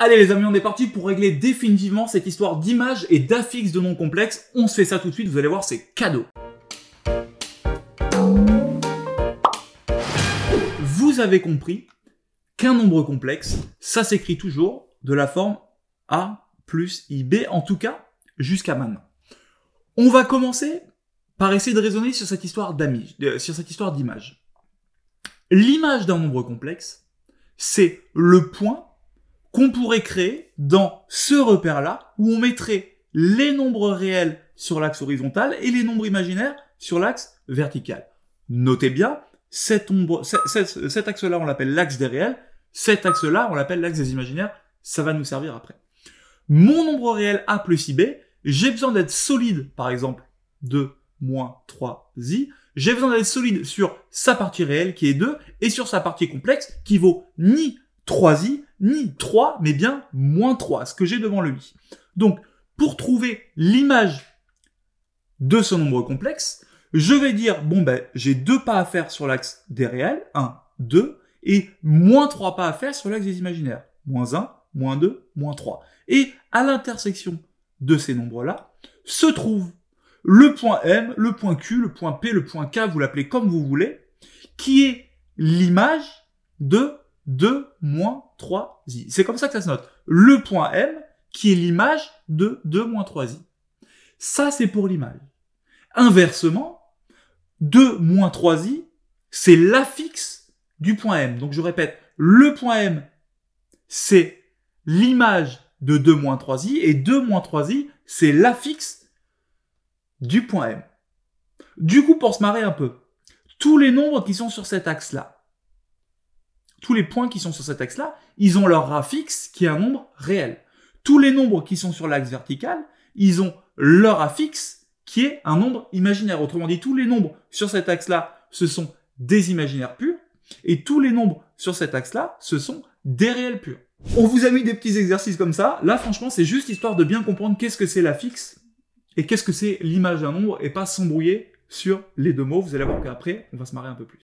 Allez les amis, on est parti pour régler définitivement cette histoire d'image et d'affixes de noms complexes. On se fait ça tout de suite, vous allez voir, c'est cadeau. Vous avez compris qu'un nombre complexe, ça s'écrit toujours de la forme A plus IB, en tout cas jusqu'à maintenant. On va commencer par essayer de raisonner sur cette histoire d'image. L'image d'un nombre complexe, c'est le point qu'on pourrait créer dans ce repère-là, où on mettrait les nombres réels sur l'axe horizontal et les nombres imaginaires sur l'axe vertical. Notez bien, cet, axe-là, on l'appelle l'axe des réels, cet axe-là, on l'appelle l'axe des imaginaires, ça va nous servir après. Mon nombre réel A plus IB, j'ai besoin d'être solide, par exemple, 2 moins 3i, j'ai besoin d'être solide sur sa partie réelle qui est 2 et sur sa partie complexe qui vaut ni 3i ni 3, mais bien moins 3, ce que j'ai devant le lit. Donc, pour trouver l'image de ce nombre complexe, je vais dire, bon ben, j'ai deux pas à faire sur l'axe des réels, 1, 2, et moins 3 pas à faire sur l'axe des imaginaires, moins 1, moins 2, moins 3. Et à l'intersection de ces nombres-là, se trouve le point M, le point Q, le point P, le point K, vous l'appelez comme vous voulez, qui est l'image de 2 moins 3i. C'est comme ça que ça se note. Le point M, qui est l'image de 2 moins 3i. Ça, c'est pour l'image. Inversement, 2 moins 3i, c'est l'affixe du point M. Donc je répète, le point M, c'est l'image de 2 moins 3i, et 2 moins 3i, c'est l'affixe du point M. Du coup, pour se marrer un peu, tous les nombres qui sont sur cet axe-là, tous les points qui sont sur cet axe-là, ils ont leur affixe qui est un nombre réel. Tous les nombres qui sont sur l'axe vertical, ils ont leur affixe qui est un nombre imaginaire. Autrement dit, tous les nombres sur cet axe-là, ce sont des imaginaires purs, et tous les nombres sur cet axe-là, ce sont des réels purs. On vous a mis des petits exercices comme ça. Là, franchement, c'est juste histoire de bien comprendre qu'est-ce que c'est la fixe et qu'est-ce que c'est l'image d'un nombre et pas s'embrouiller sur les deux mots. Vous allez voir qu'après, on va se marrer un peu plus.